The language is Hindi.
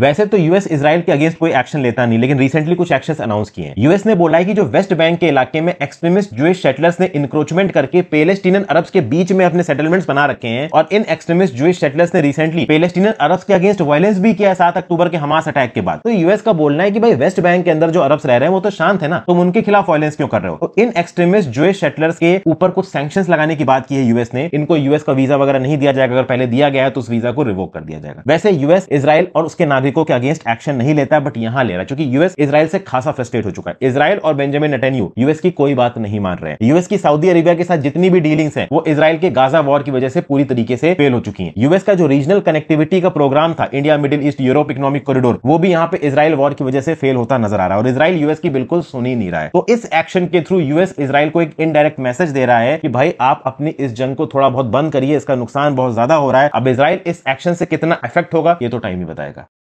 वैसे तो यूएस इसराइल के अगेंस्ट कोई एक्शन लेता नहीं लेकिन रिसेंटली कुछ एक्शन अनाउंस किए हैं यूएस ने बोला है कि जो वेस्ट बैंक के इलाके में एक्सट्रीमिस्ट जुएस सेटलर्स ने इंक्रोचमेंट करके पेलेस्टीनियन अरब्स के बीच में अपने सेटलमेंट्स बना रखे हैं और इन एक्सट्रीमिस्ट जुएस सेटलर्स ने रिसेंटली पेलेस्टीनियन अरब्स के अगेंस्ट वायलेंस भी किया सात अक्टूबर के हमास अटैक के बाद तो यूएस का बोलना है कि भाई वेस्ट बैंक के अंदर जो अरब्स रह रहे हैं वो तो शांत है ना तुम उनके खिलाफ वायलेंस क्यों कर रहे हो तो इन एक्सट्रीमिस्ट जुएस सेटलर्स के ऊपर कुछ सैक्शन लगाने की बात की है यूएस ने इनको यूएस का वीजा वगैरह नहीं दिया जाएगा अगर पहले दिया गया तो उस वीजा को रिवोक कर दिया जाएगा वैसे यूएस इसराइल और उसके नागरिकों के अगेंस्ट एक्शन नहीं लेता है बट यहाँ ले रहा है क्योंकि यूएस इसराइल से खासा फ्रस्ट्रेट हो चुका है इसराइल और बेंजामिन नटेन्यू यूएस की कोई बात नहीं मान रहे यूएस की सऊदी अरेबिया के साथ जितनी भी डीलिंग्स है वो इसराइल के गाजा वॉर की वजह से पूरी तरीके से फेल हो चुकी है यूएस का जो रीजनल कनेक्टिविटी का प्रोग्राम था India Middle East Europe economic corridor वो भी यहाँ पे इसराइल वॉर की वजह से फेल होता नजर आ रहा है और इसराइल यूएस की बिल्कुल सुनी नहीं रहा है तो इस एक्शन के थ्रू यूएस इसराइल को एक इनडायरेक्ट मैसेज दे रहा है कि भाई आप अपनी इस जंग को थोड़ा बहुत बंद करिए इसका नुकसान बहुत ज्यादा हो रहा है अब इसराइल इस एक्शन से कितना इफेक्ट होगा ये तो टाइम ही बताएगा